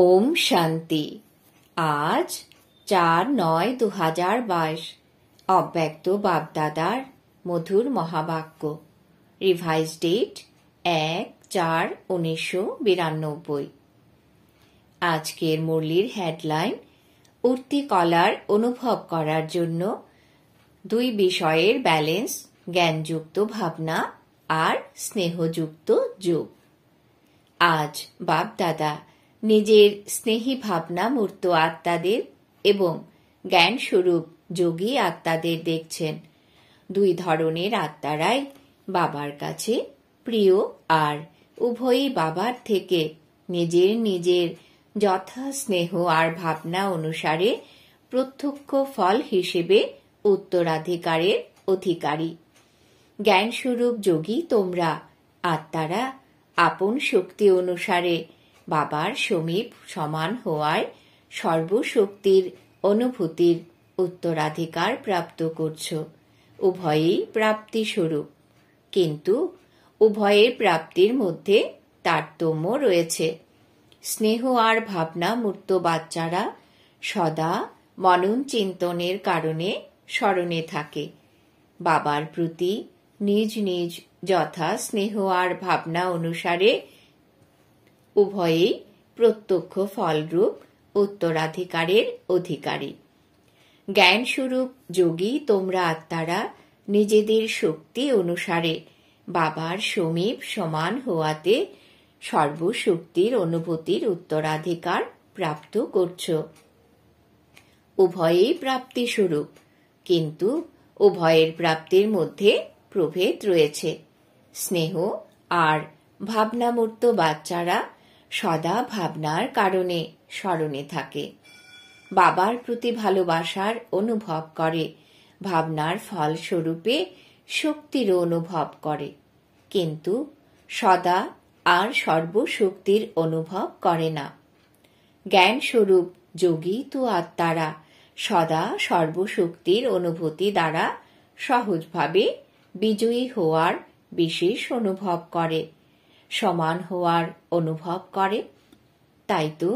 ওম শান্তি আজ চার নয় দু হাজার বাইশ অব্যক্ত বাপদাদার মধুর মহাবাক্য রিভাইজ ডেট এক চার উনিশশো বিরানব্বই আজকের মুরলির হেডলাইন উঠতি কলার অনুভব করার জন্য দুই বিষয়ের ব্যালেন্স জ্ঞানযুক্ত ভাবনা আর স্নেহযুক্ত যোগ আজ বাপদাদা নিজের স্নেহী ভাবনা মূর্ত আত্মাদের এবং জ্ঞানস্বরূপ যোগী আত্মাদের দেখছেন দুই ধরনের আত্মারাই বাবার কাছে প্রিয় আর উভয়ই বাবার থেকে নিজের নিজের যথা স্নেহ আর ভাবনা অনুসারে প্রত্যক্ষ ফল হিসেবে উত্তরাধিকারের অধিকারী জ্ঞানস্বরূপ যোগী তোমরা আত্মারা আপন শক্তি অনুসারে বাবার সমীপ সমান হওয়ায় সর্বশক্তির অনুভূতির উত্তরাধিকার প্রাপ্ত করছ প্রাপ্তি প্রাপ্তিস্বরূপ কিন্তু উভয়ের প্রাপ্তির মধ্যে তারতম্য রয়েছে স্নেহ আর ভাবনা মূর্ত বাচ্চারা সদা মনন চিন্তনের কারণে স্মরণে থাকে বাবার প্রতি নিজ নিজ যথা স্নেহ আর ভাবনা অনুসারে উভয়েই প্রত্যক্ষ ফলরূপ উত্তরাধিকারের অধিকারী জ্ঞানস্বরূপ যোগী তোমরা আত্মারা নিজেদের শক্তি অনুসারে বাবার সমীপ সমান হওয়াতে সর্বশক্তির অনুভূতির উত্তরাধিকার প্রাপ্ত করছ উভয়েই প্রাপ্তিস্বরূপ কিন্তু উভয়ের প্রাপ্তির মধ্যে প্রভেদ রয়েছে স্নেহ আর ভাবনামূর্ত বাচ্চারা সদা ভাবনার কারণে স্মরণে থাকে বাবার প্রতি ভালোবাসার অনুভব করে ভাবনার ফলস্বরূপে শক্তিরও অনুভব করে কিন্তু সদা আর সর্বশক্তির অনুভব করে না জ্ঞানস্বরূপ যোগী তো আত্মারা সদা সর্বশক্তির অনুভূতি দ্বারা সহজভাবে বিজয়ী হওয়ার বিশেষ অনুভব করে সমান হওয়ার অনুভব করে তাই তো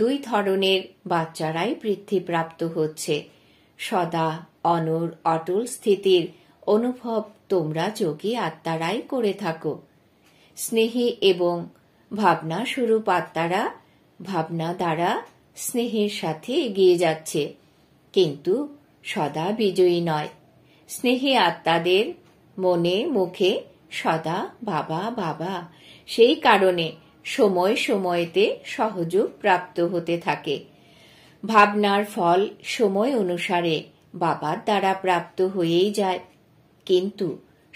দুই ধরনের বাচ্চারাই বৃদ্ধিপ্রাপ্ত হচ্ছে সদা অনর অটল স্থিতির অনুভব তোমরা যোগী আত্মারাই করে থাকো স্নেহী এবং ভাবনা স্বরূপ আত্মারা ভাবনা দ্বারা স্নেহের সাথে এগিয়ে যাচ্ছে কিন্তু সদা বিজয়ী নয় স্নেহী আত্মাদের মনে মুখে সদা বাবা বাবা সেই কারণে সময় সময়েতে সহযোগ প্রাপ্ত হতে থাকে ভাবনার ফল সময় অনুসারে বাবার দ্বারা প্রাপ্ত হয়েই যায় কিন্তু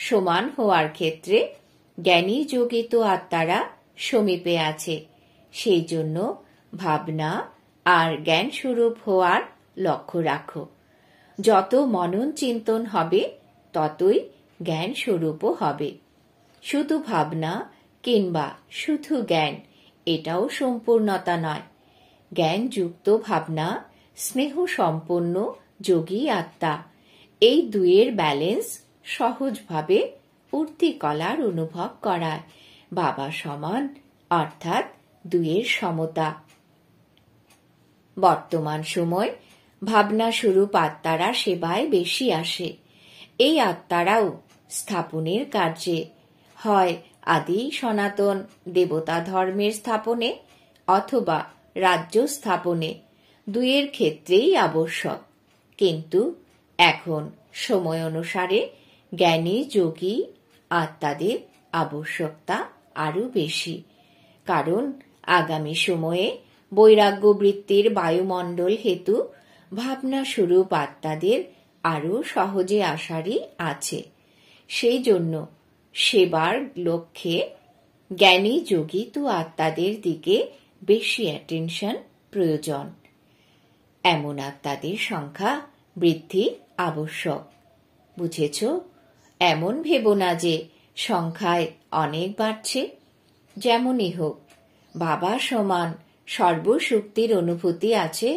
সমান হওয়ার ক্ষেত্রে জ্ঞানী যোগিত আত্মারা সমীপে আছে সেই জন্য ভাবনা আর জ্ঞান জ্ঞানস্বরূপ হওয়ার লক্ষ্য রাখো যত মনন চিন্তন হবে ততই জ্ঞান জ্ঞানস্বরূপও হবে শুধু ভাবনা কিংবা শুধু জ্ঞান এটাও সম্পূর্ণতা নয় জ্ঞানযুক্ত ভাবনা স্নেহ সম্পন্ন যোগী আত্মা এই দুয়ের ব্যালেন্স সহজভাবে পূর্তি কলার অনুভব করায় বাবা সমান অর্থাৎ দুয়ের সমতা বর্তমান সময় ভাবনা স্বরূপ আত্মারা সেবায় বেশি আসে এই আত্মারাও স্থাপনের কার্যে হয় আদি সনাতন দেবতা ধর্মের স্থাপনে অথবা রাজ্য স্থাপনে দুয়ের ক্ষেত্রেই আবশ্যক কিন্তু এখন সময় অনুসারে জ্ঞানী যোগী আত্মাদের আবশ্যকতা আরও বেশি কারণ আগামী সময়ে বৈরাগ্য বৃত্তির বায়ুমণ্ডল হেতু ভাবনা স্বরূপ আত্মাদের আরও সহজে আসারই আছে সেই জন্য সেবার লক্ষ্যে জ্ঞানী যোগী তো আত্মাদের দিকে বেশি অ্যাটেনশন প্রয়োজন এমন আত্মাদের সংখ্যা বৃদ্ধি আবশ্যক বুঝেছ এমন ভেব না যে সংখ্যায় অনেক বাড়ছে যেমনই হোক বাবা সমান সর্বশক্তির অনুভূতি আছে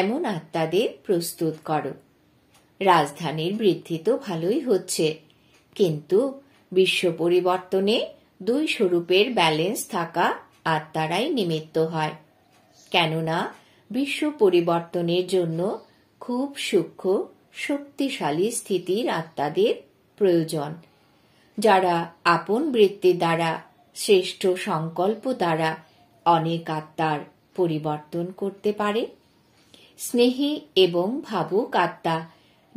এমন আত্মাদের প্রস্তুত করো রাজধানীর বৃদ্ধি তো ভালোই হচ্ছে কিন্তু বিশ্ব পরিবর্তনে দুই স্বরূপের ব্যালেন্স থাকা আত্মারাই নিমিত্ত হয় কেননা বিশ্ব পরিবর্তনের জন্য খুব সূক্ষ্ম শক্তিশালী স্থিতির আত্মাদের প্রয়োজন যারা আপন বৃত্তি দ্বারা শ্রেষ্ঠ সংকল্প দ্বারা অনেক আত্মার পরিবর্তন করতে পারে স্নেহী এবং ভাবুক আত্মা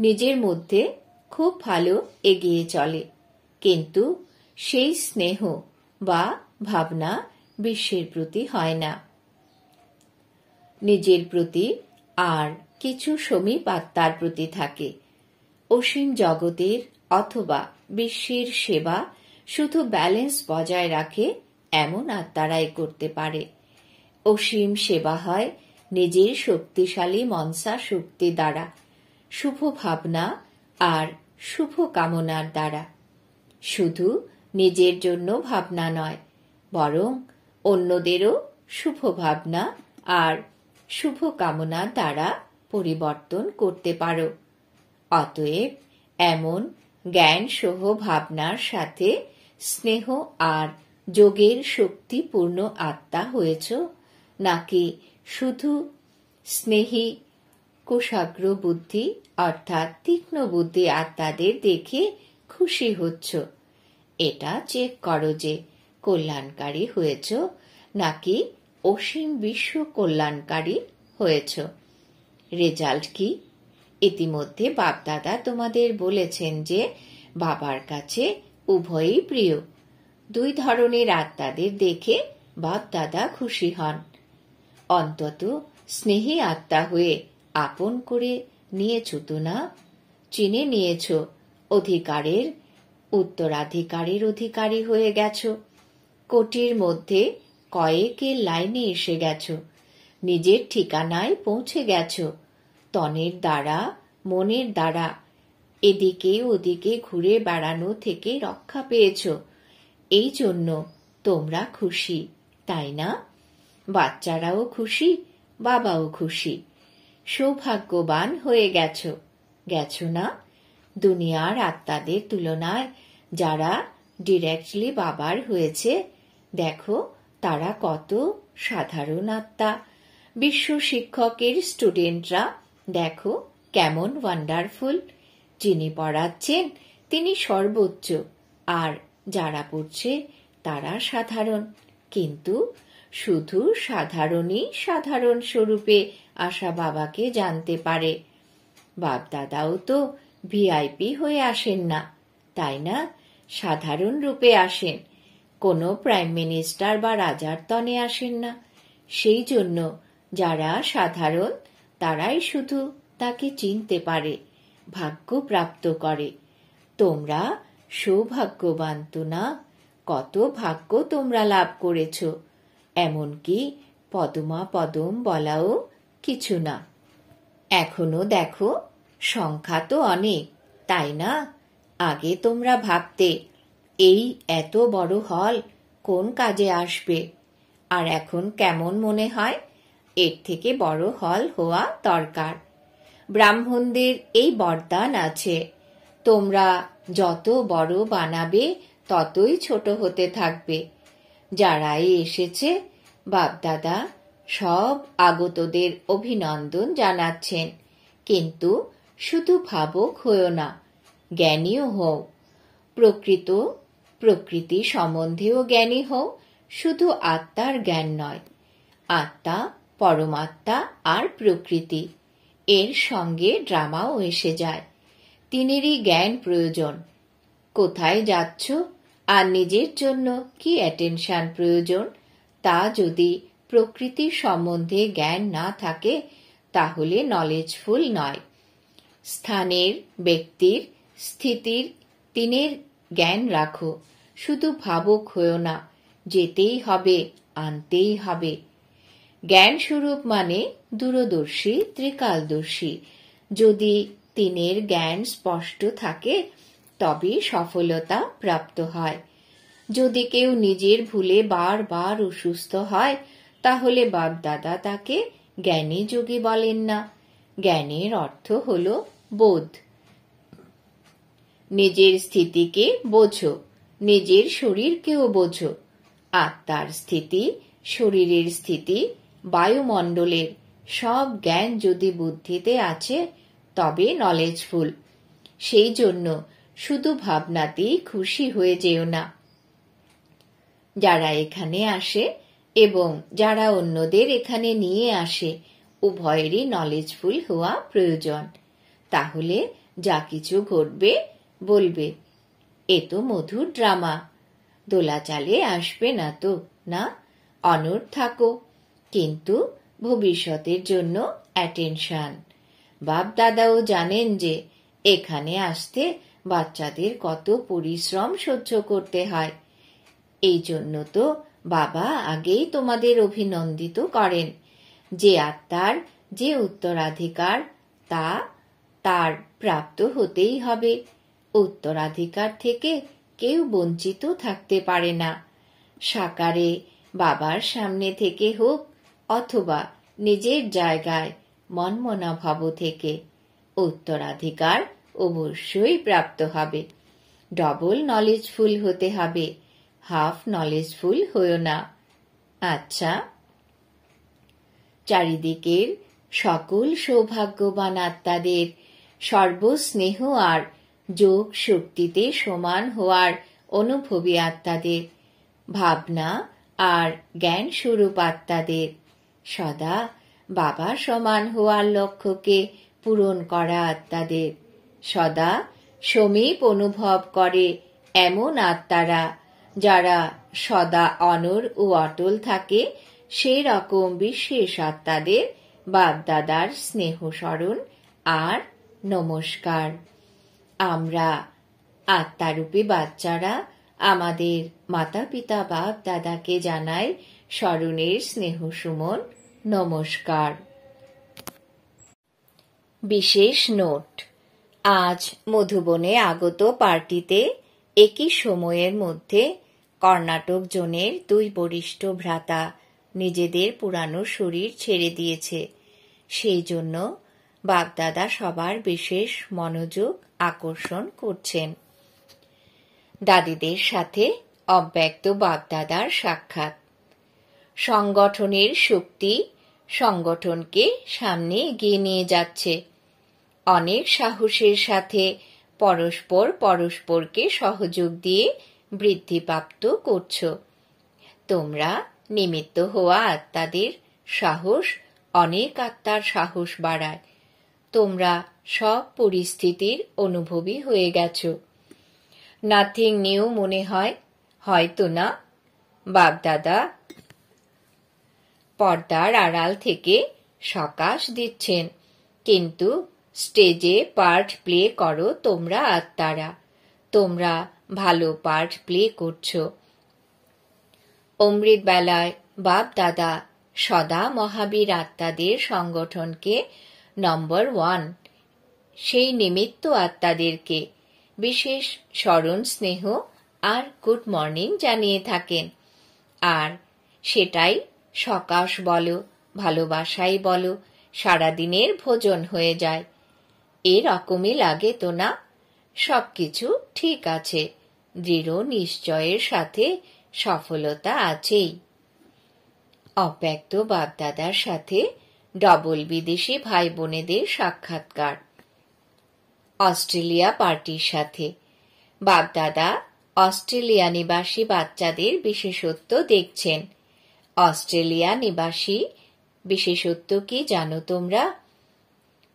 নিজের মধ্যে খুব ভালো এগিয়ে চলে কিন্তু সেই স্নেহ বা ভাবনা বিশ্বের প্রতি হয় না নিজের প্রতি আর কিছু সমীপ আত্মার প্রতি থাকে অসীম জগতের অথবা বিশ্বের সেবা শুধু ব্যালেন্স বজায় রাখে এমন আত্মারাই করতে পারে অসীম সেবা হয় নিজের শক্তিশালী মনসা শক্তি দ্বারা শুভ ভাবনা আর শুভ কামনার দ্বারা শুধু নিজের জন্য ভাবনা নয় বরং অন্যদেরও শুভ ভাবনা আর শুভ কামনা দ্বারা পরিবর্তন করতে পারো অতএব এমন জ্ঞানসহ ভাবনার সাথে স্নেহ আর যোগের শক্তিপূর্ণ আত্মা হয়েছ নাকি শুধু স্নেহী কোষাগ্র বুদ্ধি অর্থাৎ তীক্ষ্ণ বুদ্ধি আত্মাদের দেখে খুশি হচ্ছ এটা চেক করো যে কল্যাণকারী হয়েছ নাকি অসীম বিশ্ব কল্যাণকারী হয়েছ রেজাল্ট কি ইতিমধ্যে বাপদাদা তোমাদের বলেছেন যে বাবার কাছে উভয়ই প্রিয় দুই ধরনের আত্মাদের দেখে বাপদাদা খুশি হন অন্তত স্নেহী আত্মা হয়ে আপন করে নিয়েছ তো না চিনে নিয়েছো অধিকারের উত্তরাধিকারের অধিকারী হয়ে গেছ কোটির মধ্যে কয়েকের লাইনে এসে গেছ নিজের ঠিকানায় পৌঁছে গেছ তনের দ্বারা মনের দ্বারা এদিকে ওদিকে ঘুরে বেড়ানো থেকে রক্ষা পেয়েছ এই জন্য তোমরা খুশি তাই না বাচ্চারাও খুশি বাবাও খুশি সৌভাগ্যবান হয়ে গেছ গেছ না দুনিয়ার আত্মাদের তুলনায় যারা ডিরেক্টলি বাবার হয়েছে দেখো তারা কত সাধারণ আত্মা বিশ্ব শিক্ষকের স্টুডেন্টরা দেখো কেমন ওয়ান্ডারফুল যিনি পড়াচ্ছেন তিনি সর্বোচ্চ আর যারা পড়ছে তারা সাধারণ কিন্তু শুধু সাধারণই সাধারণ স্বরূপে আশা বাবাকে জানতে পারে বাপদাদাও তো ভিআইপি হয়ে আসেন না তাই না সাধারণ রূপে আসেন কোনো প্রাইম মিনিস্টার বা রাজার তনে আসেন না সেই জন্য যারা সাধারণ তারাই শুধু তাকে চিনতে পারে ভাগ্য প্রাপ্ত করে তোমরা সৌভাগ্যবান তো না কত ভাগ্য তোমরা লাভ করেছ এমনকি পদমা পদম বলাও কিছু না এখনো দেখো সংখ্যা তো অনেক তাই না আগে তোমরা ভাবতে এই এত বড় হল কোন কাজে আসবে আর এখন কেমন মনে হয় এর থেকে বড় হল হওয়া দরকার ব্রাহ্মণদের এই বরদান আছে তোমরা যত বড় বানাবে ততই ছোট হতে থাকবে যারাই এসেছে বাপদাদা সব আগতদের অভিনন্দন জানাচ্ছেন কিন্তু শুধু ভাবক হয়েও না জ্ঞানীও হও প্রকৃত প্রকৃতি সম্বন্ধেও জ্ঞানী হও শুধু আত্মার জ্ঞান নয় আত্মা পরমাত্মা আর প্রকৃতি এর সঙ্গে ড্রামাও এসে যায় তিনেরই জ্ঞান প্রয়োজন কোথায় যাচ্ছ আর নিজের জন্য কি অ্যাটেনশন প্রয়োজন তা যদি প্রকৃতির সম্বন্ধে জ্ঞান না থাকে তাহলে নলেজফুল নয় স্থানের ব্যক্তির স্থিতির তিনের জ্ঞান রাখো শুধু ভাবুক হয়েও না যেতেই হবে আনতেই হবে জ্ঞান স্বরূপ মানে দূরদর্শী ত্রিকালদর্শী যদি তিনের জ্ঞান স্পষ্ট থাকে তবে সফলতা প্রাপ্ত হয় যদি কেউ নিজের ভুলে বারবার অসুস্থ হয় তাহলে বাপদাদা তাকে জ্ঞানী যোগী বলেন না জ্ঞানের অর্থ হলো বোধ নিজের স্থিতিকে বোঝো নিজের শরীরকেও বোঝো আত্মার স্থিতি শরীরের স্থিতি বায়ুমণ্ডলের সব জ্ঞান যদি বুদ্ধিতে আছে তবে নলেজফুল সেই জন্য শুধু ভাবনাতেই খুশি হয়ে যেও না যারা এখানে আসে এবং যারা অন্যদের এখানে নিয়ে আসে উভয়েরই নলেজফুল হওয়া প্রয়োজন তাহলে যা কিছু ঘটবে বলবে এ তো মধুর ড্রামা দোলাচালে আসবে না তো না অনর থাকো কিন্তু ভবিষ্যতের জন্য অ্যাটেনশান বাপ দাদাও জানেন যে এখানে আসতে বাচ্চাদের কত পরিশ্রম সহ্য করতে হয় এই জন্য তো বাবা আগেই তোমাদের অভিনন্দিত করেন যে আত্মার যে উত্তরাধিকার তা তার প্রাপ্ত হতেই হবে উত্তরাধিকার থেকে কেউ বঞ্চিত থাকতে পারে না সাকারে বাবার সামনে থেকে হোক অথবা নিজের জায়গায় মনমনা ভাব থেকে উত্তরাধিকার অবশ্যই প্রাপ্ত হবে ডবল নলেজফুল হতে হবে হাফ নলেজফুল হয়েও না আচ্ছা চারিদিকের সকল সৌভাগ্যবান আত্মাদের সর্বস্নেহ আর যোগ শক্তিতে সমান হওয়ার অনুভবী আত্মাদের ভাবনা আর জ্ঞান স্বরূপ আত্মাদের সদা বাবা সমান হওয়ার লক্ষ্যকে পূরণ করা আত্মাদের সদা সমীপ অনুভব করে এমন আত্মারা যারা সদা অনর ও অটল থাকে সেই রকম বিশেষ আত্মাদের বাপদাদার স্নেহ স্মরণ আর নমস্কার আমরা আত্মারূপী বাচ্চারা আমাদের মাতা পিতা বাপ দাদাকে জানাই স্মরণের স্নেহ সুমন নমস্কার বিশেষ নোট আজ মধুবনে আগত পার্টিতে একই সময়ের মধ্যে কর্ণাটক জোনের দুই বরিষ্ঠ ভ্রাতা নিজেদের পুরানো শরীর ছেড়ে দিয়েছে সেই জন্য বাপদাদা সবার বিশেষ মনোযোগ আকর্ষণ করছেন দাদিদের সাথে অব্যক্ত বাপদাদার সাক্ষাৎ সংগঠনের শক্তি সংগঠনকে সামনে এগিয়ে নিয়ে যাচ্ছে অনেক সাহসের সাথে পরস্পর পরস্পরকে সহযোগ দিয়ে বৃদ্ধিপ্রাপ্ত করছ তোমরা নিমিত্ত হওয়া আত্মাদের সাহস অনেক আত্মার সাহস বাড়ায় তোমরা সব পরিস্থিতির অনুভবী হয়ে গেছ নাথিং নিউ মনে হয় হয়তো না বাগদাদা পর্দার আড়াল থেকে সকাশ দিচ্ছেন কিন্তু স্টেজে পার্ট প্লে করো তোমরা আত্মারা তোমরা ভালো পার্ট প্লে করছো অমৃতবেলায় বাপ দাদা সদা মহাবীর আত্মাদের সংগঠনকে নম্বর ওয়ান সেই নিমিত্ত আত্মাদেরকে বিশেষ স্মরণ স্নেহ আর গুড মর্নিং জানিয়ে থাকেন আর সেটাই সকাশ বলো ভালোবাসাই বলো সারাদিনের ভোজন হয়ে যায় এরকমই লাগে তো না সব কিছু ঠিক আছে দৃঢ় নিশ্চয়ের সাথে সফলতা আছেই অব্যক্ত বাপদাদার সাথে ডবল বিদেশি ভাই বোনেদের সাক্ষাৎকার অস্ট্রেলিয়া পার্টির সাথে বাপদাদা অস্ট্রেলিয়া নিবাসী বাচ্চাদের বিশেষত্ব দেখছেন অস্ট্রেলিয়া নিবাসী বিশেষত্ব কি জানো তোমরা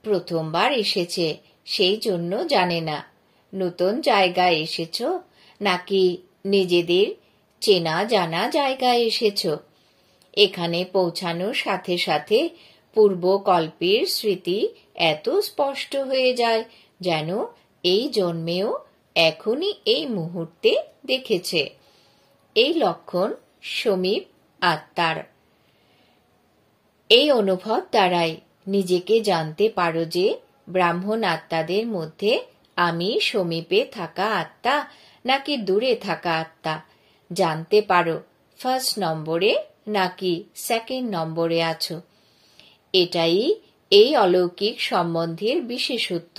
প্রথমবার এসেছে সেই জন্য জানে না নতুন জায়গায় এসেছ নাকি নিজেদের চেনা জানা জায়গায় এসেছ এখানে পৌঁছানোর সাথে সাথে পূর্বকল্পের স্মৃতি এত স্পষ্ট হয়ে যায় যেন এই জন্মেও এখনই এই মুহূর্তে দেখেছে এই লক্ষণ সমীপ আত্মার এই অনুভব দ্বারাই নিজেকে জানতে পারো যে ব্রাহ্মণ আত্মাদের মধ্যে আমি সমীপে থাকা আত্মা নাকি দূরে থাকা আত্মা জানতে পারো ফার্স্ট নম্বরে নাকি সেকেন্ড নম্বরে আছো এটাই এই অলৌকিক সম্বন্ধের বিশেষত্ব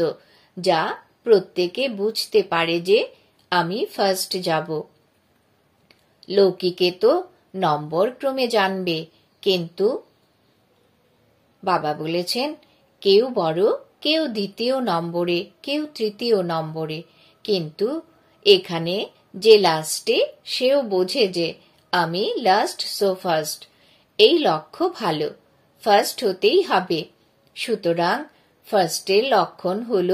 যা প্রত্যেকে বুঝতে পারে যে আমি ফার্স্ট যাব লৌকিকে তো নম্বর ক্রমে জানবে কিন্তু বাবা বলেছেন কেউ বড় কেউ দ্বিতীয় নম্বরে কেউ তৃতীয় নম্বরে কিন্তু এখানে যে লাস্টে সেও বোঝে যে আমি লাস্ট সো ফার্স্ট এই লক্ষ্য ভালো ফার্স্ট হতেই হবে সুতরাং ফার্স্টের লক্ষণ হল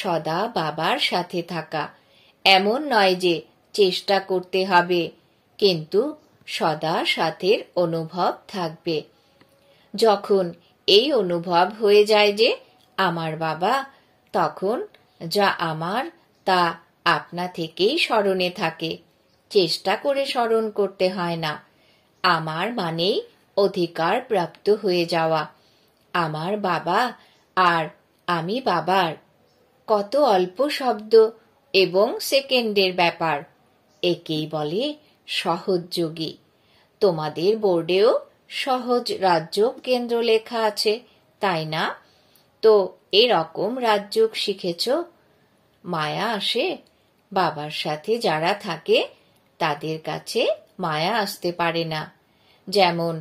সদা বাবার সাথে থাকা এমন নয় যে চেষ্টা করতে হবে কিন্তু সদা সাথের অনুভব থাকবে যখন এই অনুভব হয়ে যায় যে আমার বাবা তখন যা আমার তা আপনা থেকেই স্মরণে থাকে চেষ্টা করে স্মরণ করতে হয় না আমার মানেই অধিকার প্রাপ্ত হয়ে যাওয়া আমার বাবা আর আমি বাবার কত অল্প শব্দ এবং সেকেন্ডের ব্যাপার একেই বলে সহযোগী তোমাদের বোর্ডেও সহজ রাজ্য কেন্দ্র লেখা আছে তাই না তো এরকম রাজ্য শিখেছ মায়া আসে বাবার সাথে যারা থাকে তাদের কাছে মায়া আসতে পারে না যেমন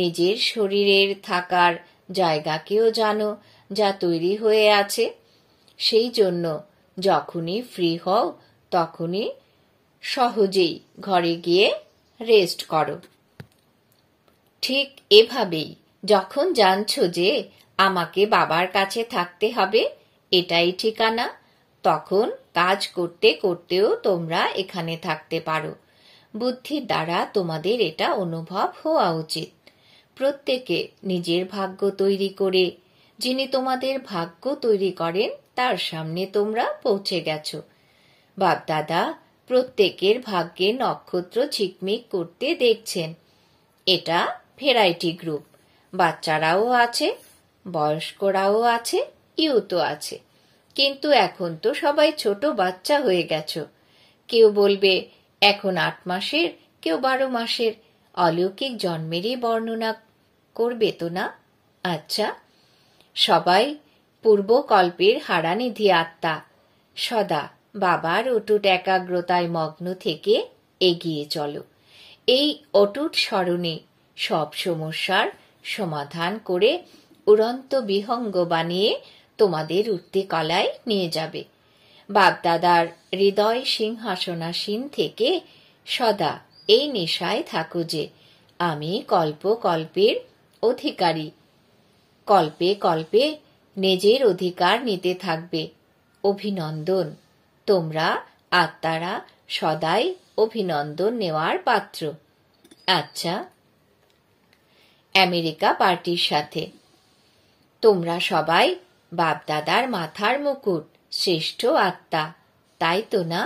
নিজের শরীরের থাকার জায়গাকেও জানো যা তৈরি হয়ে আছে সেই জন্য যখনই ফ্রি হও তখনই সহজেই ঘরে গিয়ে রেস্ট করো ঠিক এভাবেই যখন জানছ যে আমাকে বাবার কাছে থাকতে হবে এটাই ঠিকানা তখন কাজ করতে করতেও তোমরা এখানে থাকতে পারো বুদ্ধির দ্বারা তোমাদের এটা অনুভব হওয়া উচিত প্রত্যেকে নিজের ভাগ্য তৈরি করে যিনি তোমাদের ভাগ্য তৈরি করেন তার সামনে তোমরা পৌঁছে গেছ বাপদাদা প্রত্যেকের ভাগ্যে নক্ষত্র ঝিকমিক করতে দেখছেন এটা ভেরাইটি গ্রুপ বাচ্চারাও আছে বয়স্করাও আছে ইউতো আছে কিন্তু এখন তো সবাই ছোট বাচ্চা হয়ে গেছ কেউ বলবে এখন আট মাসের কেউ বারো মাসের অলৌকিক জন্মেরই বর্ণনা করবে তো না আচ্ছা সবাই পূর্বকল্পের হারানিধি আত্মা সদা বাবার অটুট একাগ্রতায় মগ্ন থেকে এগিয়ে চলো এই অটুট স্মরণে সব সমস্যার সমাধান করে উড়ন্ত বিহঙ্গ বানিয়ে তোমাদের উঠতে কলায় নিয়ে যাবে বাপদাদার হৃদয় সিংহাসনাসীন থেকে সদা এই নেশায় থাকো যে আমি কল্প কল্পের অধিকারী কল্পে কল্পে নিজের অধিকার নিতে থাকবে অভিনন্দন তোমরা আত্মারা সদাই অভিনন্দন নেওয়ার পাত্র আচ্ছা আমেরিকা পার্টির সাথে তোমরা সবাই বাপদাদার মাথার মুকুট শ্রেষ্ঠ আত্মা তাই তো না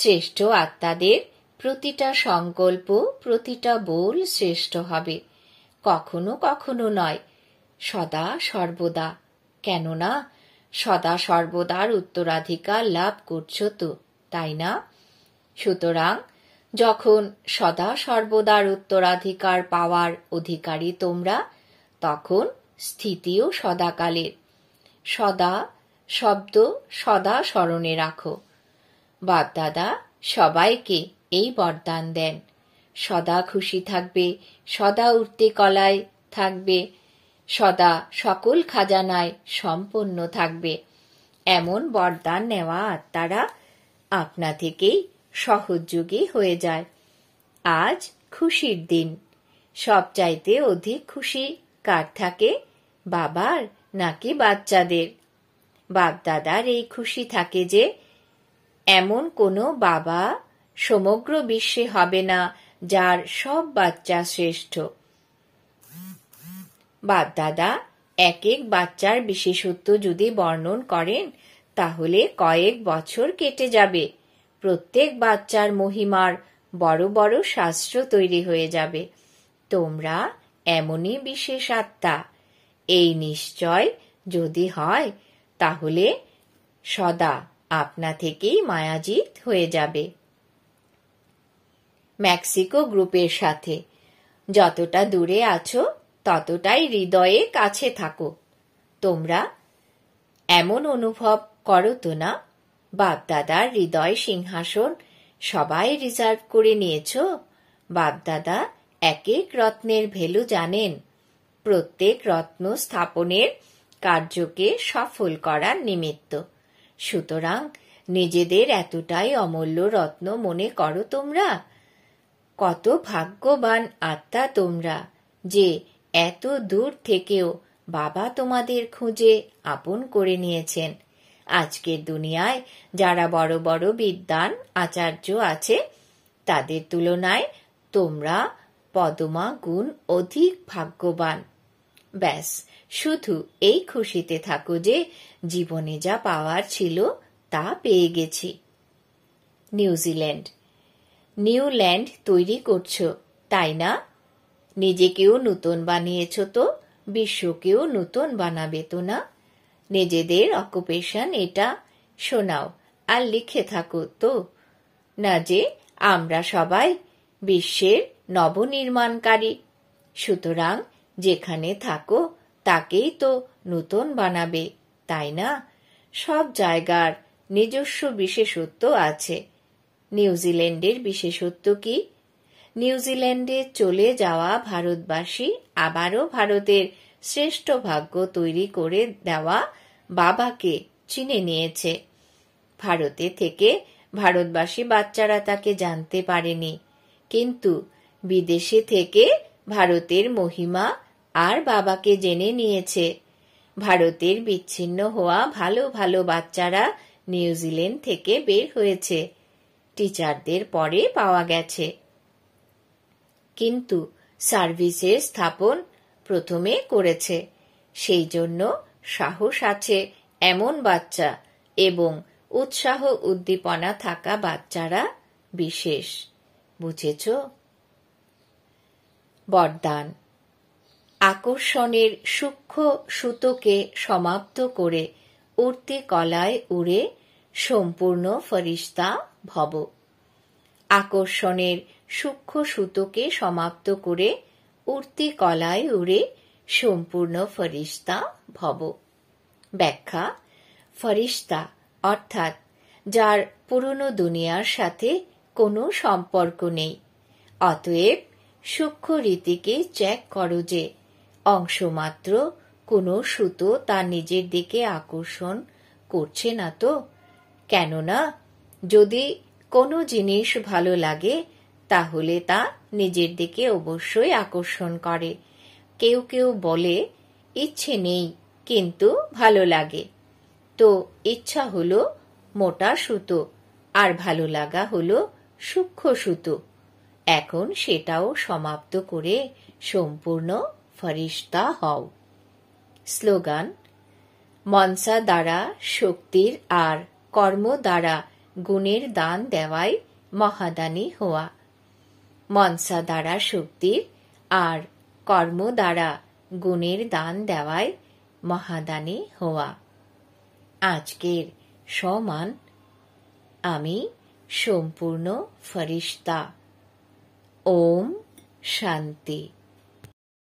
শ্রেষ্ঠ আত্মাদের প্রতিটা সংকল্প প্রতিটা বোল শ্রেষ্ঠ হবে কখনো কখনো নয় সদা সর্বদা কেননা সদা সর্বদার উত্তরাধিকার লাভ করছ তো তাই না সুতরাং যখন সদা সর্বদার উত্তরাধিকার পাওয়ার অধিকারী তোমরা তখন স্থিতিও সদাকালের সদা শব্দ সদা স্মরণে রাখো বাপদাদা সবাইকে এই বরদান দেন সদা খুশি থাকবে সদা উঠতে কলায় থাকবে সদা সকল খাজানায় সম্পন্ন থাকবে এমন বরদান নেওয়া আত্মারা আপনা থেকেই সহযোগী হয়ে যায় আজ খুশির দিন সব চাইতে অধিক খুশি কার থাকে বাবার নাকি বাচ্চাদের বাপদাদার এই খুশি থাকে যে এমন কোনো বাবা সমগ্র বিশ্বে হবে না যার সব বাচ্চা শ্রেষ্ঠ বাপদাদা এক এক বাচ্চার বিশেষত্ব যদি বর্ণন করেন তাহলে কয়েক বছর কেটে যাবে প্রত্যেক বাচ্চার মহিমার বড় বড় শাস্ত্র তৈরি হয়ে যাবে তোমরা এমনই বিশেষ আত্মা এই নিশ্চয় যদি হয় তাহলে সদা আপনা থেকেই মায়াজিত হয়ে যাবে মেক্সিকো গ্রুপের সাথে যতটা দূরে আছো ততটাই হৃদয়ে কাছে থাকো তোমরা এমন অনুভব করো তো না বাপদাদার হৃদয় সিংহাসন সবাই রিজার্ভ করে নিয়েছ বাপদাদা এক এক রত্নের ভ্যালু জানেন প্রত্যেক রত্ন স্থাপনের কার্যকে সফল করার নিমিত্ত সুতরাং নিজেদের এতটাই অমূল্য রত্ন মনে করো তোমরা কত ভাগ্যবান আত্মা তোমরা যে এত দূর থেকেও বাবা তোমাদের খুঁজে আপন করে নিয়েছেন আজকের দুনিয়ায় যারা বড় বড় বিদ্যান আচার্য আছে তাদের তুলনায় তোমরা পদমা গুণ অধিক ভাগ্যবান ব্যাস শুধু এই খুশিতে থাকো যে জীবনে যা পাওয়ার ছিল তা পেয়ে গেছি নিউজিল্যান্ড নিউ ল্যান্ড তৈরি করছো তাই না নিজেকেও নতুন বানিয়েছ তো বিশ্বকেও নতুন বানাবে তো না নিজেদের অকুপেশন এটা শোনাও আর লিখে থাকো তো না যে আমরা সবাই বিশ্বের নবনির্মাণকারী সুতরাং যেখানে থাকো তাকেই তো নতুন বানাবে তাই না সব জায়গার নিজস্ব বিশেষত্ব আছে নিউজিল্যান্ডের বিশেষত্ব কি নিউজিল্যান্ডে চলে যাওয়া ভারতবাসী আবারও ভারতের শ্রেষ্ঠ ভাগ্য তৈরি করে দেওয়া বাবাকে চিনে নিয়েছে ভারতে থেকে ভারতবাসী বাচ্চারা তাকে জানতে পারেনি কিন্তু বিদেশে থেকে ভারতের মহিমা আর বাবাকে জেনে নিয়েছে ভারতের বিচ্ছিন্ন হওয়া ভালো ভালো বাচ্চারা নিউজিল্যান্ড থেকে বের হয়েছে টিচারদের পরে পাওয়া গেছে কিন্তু সার্ভিসের স্থাপন প্রথমে করেছে সেই জন্য সাহস আছে এমন বাচ্চা এবং উৎসাহ উদ্দীপনা থাকা বাচ্চারা বিশেষ বুঝেছ বরদান আকর্ষণের সূক্ষ্ম সুতোকে সমাপ্ত করে উড়তে কলায় উড়ে সম্পূর্ণ ফরিস্তা ভব আকর্ষণের সূক্ষ্ম সুতোকে সমাপ্ত করে উড়তি কলায় উড়ে সম্পূর্ণ ফরিস্তা ভব ব্যাখ্যা ফরিস্তা অর্থাৎ যার পুরনো দুনিয়ার সাথে কোনো সম্পর্ক নেই অতএব সূক্ষ্ম রীতিকে চেক করো যে অংশমাত্র কোনো সুতো তার নিজের দিকে আকর্ষণ করছে না তো কেননা যদি কোনো জিনিস ভালো লাগে তাহলে তা নিজের দিকে অবশ্যই আকর্ষণ করে কেউ কেউ বলে ইচ্ছে নেই কিন্তু ভালো লাগে তো ইচ্ছা হলো মোটা সুতো আর ভালো লাগা হলো সূক্ষ্ম সুতো এখন সেটাও সমাপ্ত করে সম্পূর্ণ ফরিস্তা হও স্লোগান মনসা দ্বারা শক্তির আর কর্ম দ্বারা গুণের দান দেওয়াই মহাদানী হওয়া মনসা দ্বারা শক্তির আর কর্ম দ্বারা গুণের দান দেওয়াই মহাদানী হওয়া আজকের সমান আমি সম্পূর্ণ ফরিস্তা ওম শান্তি